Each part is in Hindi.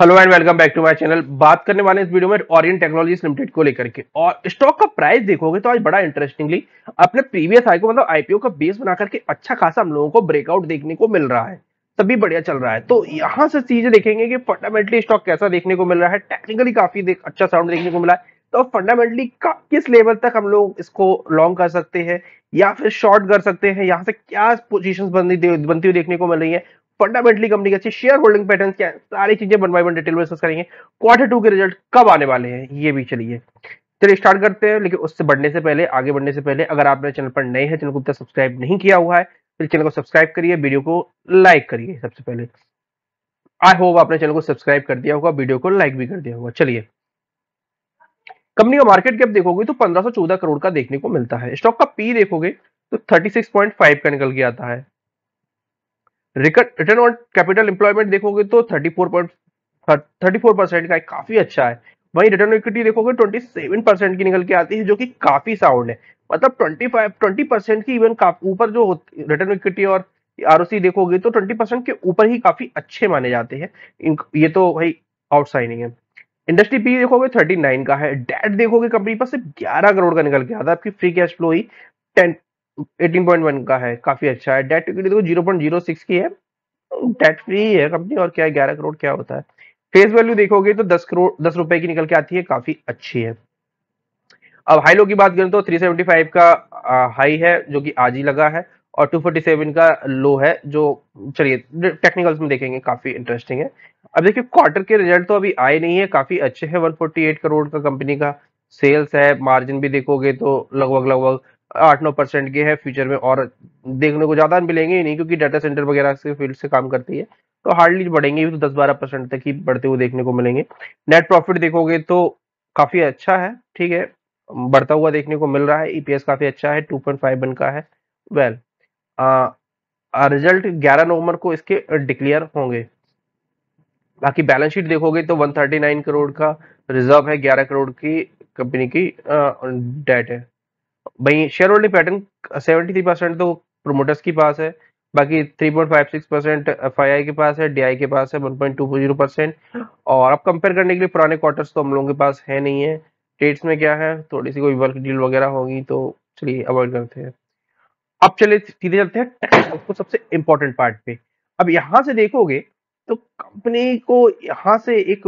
hello and welcome back to my channel बात करने वाले इस वीडियो में ऑरियन टेक्नोलॉजीज लिमिटेड को लेकर के और स्टॉक का प्राइस देखोगे तो आज बड़ा इंटरेस्टिंगली अपने प्रीवियस आई को मतलब आईपीओ का बेस बना करके अच्छा खासा हम लोगों को ब्रेकआउट देखने को मिल रहा है तभी बढ़िया चल रहा है तो यहाँ से चीजें देखेंगे कि फंडामेंटली स्टॉक कैसा देखने को मिल रहा है टेक्निकली काफी देख, अच्छा साउंड देखने को मिला है तो फंडामेंटली किस लेवल तक हम लोग इसको लॉन्ग कर सकते हैं या फिर शॉर्ट कर सकते हैं यहाँ से क्या पोजीशंस बनती बनती हुई देखने को मिल रही है फंडामेंटली कंपनी कैसी शेयर होल्डिंग पैटर्न क्या है सारी चीजें वन बाई वन डिटेल में डिस्कस करेंगे क्वार्टर टू के रिजल्ट कब आने वाले हैं ये भी चलिए चलिए स्टार्ट करते हैं लेकिन उससे बढ़ने से पहले आगे बढ़ने से पहले अगर आपने चैनल पर नए हैं चैनल को सब्सक्राइब नहीं किया हुआ है फिर तो चैनल को सब्सक्राइब करिए वीडियो को लाइक करिए सबसे पहले आई होप आपने चैनल को सब्सक्राइब कर दिया होगा वीडियो को लाइक भी कर दिया होगा चलिए कंपनी का मार्केट कैप देखोगे तो 1514 करोड़ का देखने को मिलता है स्टॉक का पी देखोगे तो 36.5 का निकल के आता है रिटर्न ऑन कैपिटल एम्प्लॉयमेंट देखोगे तो थर्टी फोर परसेंट का काफी अच्छा है वहीं रिटर्न इक्विटी देखोगे 27 परसेंट की निकल के आती है जो कि काफी साउंड है मतलब 25 20 परसेंट की इवन ऊपर जो रिटर्न इक्विटी और आर देखोगे तो 20 परसेंट के ऊपर ही काफी अच्छे माने जाते हैं ये तो भाई आउटसाइनिंग है इंडस्ट्री पी e देखोगे 39 का है डेट देखोगे कंपनी पर सिर्फ 11 करोड़ का निकल के आता है आपकी फ्री कैश फ्लो ही टेन 18.1 का है काफी अच्छा है डेट इक्विटी देखो 0.06 की है डेट फ्री है कंपनी और क्या है ग्यारह करोड़ क्या होता है फेस वैल्यू देखोगे तो दस करोड़ दस रुपए की निकल के आती है काफी अच्छी है अब हाई लो की बात करें तो 375 का हाई है जो कि आज ही लगा है और 247 का लो है जो चलिए टेक्निकल्स में देखेंगे काफी इंटरेस्टिंग है अब देखिए क्वार्टर के रिजल्ट तो अभी आए नहीं है काफी अच्छे हैं 148 करोड़ का कंपनी का सेल्स है मार्जिन भी देखोगे तो लगभग लगभग आठ नौ परसेंट के हैं फ्यूचर में और देखने को ज़्यादा मिलेंगे ही नहीं क्योंकि डाटा सेंटर वगैरह से फील्ड से काम करती है तो हार्डली बढ़ेंगे तो दस बारह परसेंट तक ही बढ़ते हुए देखने को मिलेंगे नेट प्रॉफिट देखोगे तो काफ़ी अच्छा है ठीक है बढ़ता हुआ देखने को मिल रहा है ईपीएस e काफ़ी अच्छा है टू पॉइंट फाइव बन का है वेल रिजल्ट ग्यारह नवंबर को इसके डिक्लेयर होंगे बाकी बैलेंस शीट देखोगे तो 139 करोड़ का रिजर्व है 11 करोड़ की कंपनी की डेट है भाई share holding pattern seventy three percent तो प्रोमोटर्स uh, के पास है बाकी three point five six percent F I I के पास है डी आई के पास है one point two zero percent और अब कंपेयर करने के लिए पुराने क्वार्टर्स तो हम लोगों के पास है नहीं है ट्रेड्स में क्या है थोड़ी सी कोई वर्क डील वगैरह होगी तो चलिए अवॉइड करते हैं अब चले सीधे चलते हैं तो सबसे इंपॉर्टेंट पार्ट पे अब यहाँ से देखोगे तो कंपनी को यहाँ से एक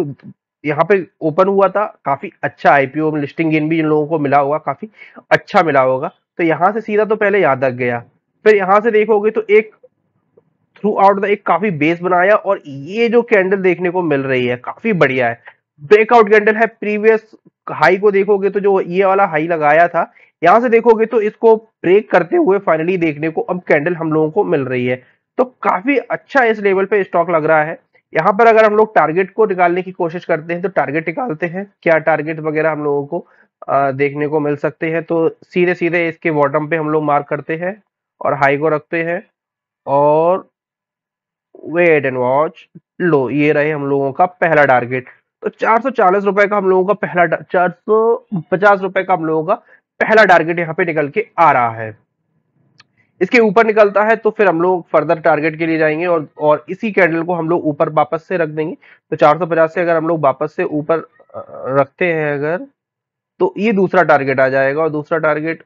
यहाँ पे ओपन हुआ था काफी अच्छा आईपीओ में लिस्टिंग गेन भी इन लोगों को मिला होगा काफी अच्छा मिला होगा तो यहाँ से सीधा तो पहले याद रख गया फिर यहाँ से देखोगे तो एक थ्रू आउट द एक काफी बेस बनाया और ये जो कैंडल देखने को मिल रही है काफी बढ़िया है ब्रेकआउट कैंडल है प्रीवियस हाई को देखोगे तो जो ये वाला हाई लगाया था यहां से देखोगे तो इसको ब्रेक करते हुए फाइनली देखने को अब कैंडल हम लोगों को मिल रही है तो काफी अच्छा इस लेवल पे स्टॉक लग रहा है यहाँ पर अगर हम लोग टारगेट को निकालने की कोशिश करते हैं तो टारगेट निकालते हैं क्या टारगेट वगैरह हम लोगों को आ, देखने को मिल सकते हैं तो सीधे सीधे इसके बॉटम पे हम लोग मार्क करते हैं और हाई को रखते हैं और वेट एंड वॉच लो ये रहे हम लोगों का पहला टारगेट तो चार चालीस रुपए का हम लोगों का पहला चार सौ पचास रुपए का हम लोगों का पहला टारगेट यहाँ पे निकल के आ रहा है इसके ऊपर निकलता है तो फिर हम लोग फर्दर टारगेट के लिए जाएंगे और और इसी कैंडल को हम लोग ऊपर वापस से रख देंगे तो 450 से अगर हम लोग वापस से ऊपर रखते हैं अगर तो ये दूसरा टारगेट आ जाएगा और दूसरा टारगेट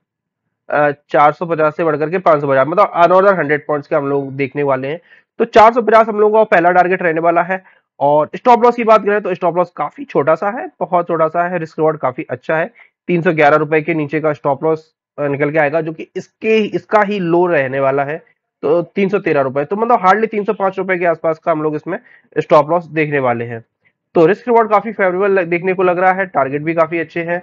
चार सौ पचास से बढ़कर के पांच सौ पचास मतलब अनोदर हंड्रेड पॉइंट के हम लोग देखने वाले हैं तो चार सौ पचास हम लोगों का पहला टारगेट रहने वाला है और स्टॉप लॉस की बात करें तो स्टॉप लॉस काफी छोटा सा है बहुत छोटा सा है रिस्क रिवॉर्ड काफी अच्छा है तीन सौ ग्यारह रुपए के नीचे का स्टॉप लॉस निकल के आएगा जो कि इसके इसका ही लो रहने वाला है तो तीन सौ तेरह रुपए तो मतलब हार्डली तीन सौ पांच रुपए के आसपास का हम लोग इसमें स्टॉप लॉस देखने वाले हैं तो रिस्क रिवॉर्ड काफी फेवरेबल देखने को लग रहा है टारगेट भी काफी अच्छे हैं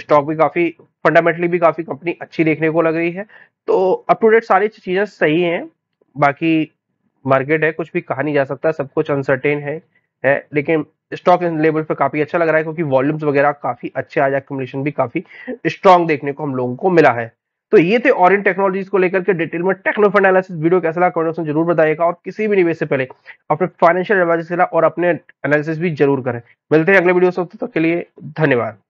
स्टॉक भी काफी फंडामेंटली भी काफी कंपनी अच्छी देखने को लग रही है तो अप टू डेट सारी चीजें सही हैं बाकी मार्केट है कुछ भी कहा नहीं जा सकता सब कुछ अनसर्टेन है है लेकिन स्टॉक लेवल पर काफी अच्छा लग रहा है क्योंकि वॉल्यूम्स वगैरह काफी अच्छे आज एक्यूमुलेशन भी काफी स्ट्रॉन्ग देखने को हम लोगों को मिला है तो ये थे और इन टेक्नोलॉजीज को लेकर के डिटेल में टेक्नो फंड एनालिसिस वीडियो कैसा लगा कमेंट जरूर बताएगा और किसी भी निवेश से पहले अपने फाइनेंशियल एडवाइजर और अपने एनालिसिस भी जरूर करें मिलते हैं अगले वीडियो से तो के लिए धन्यवाद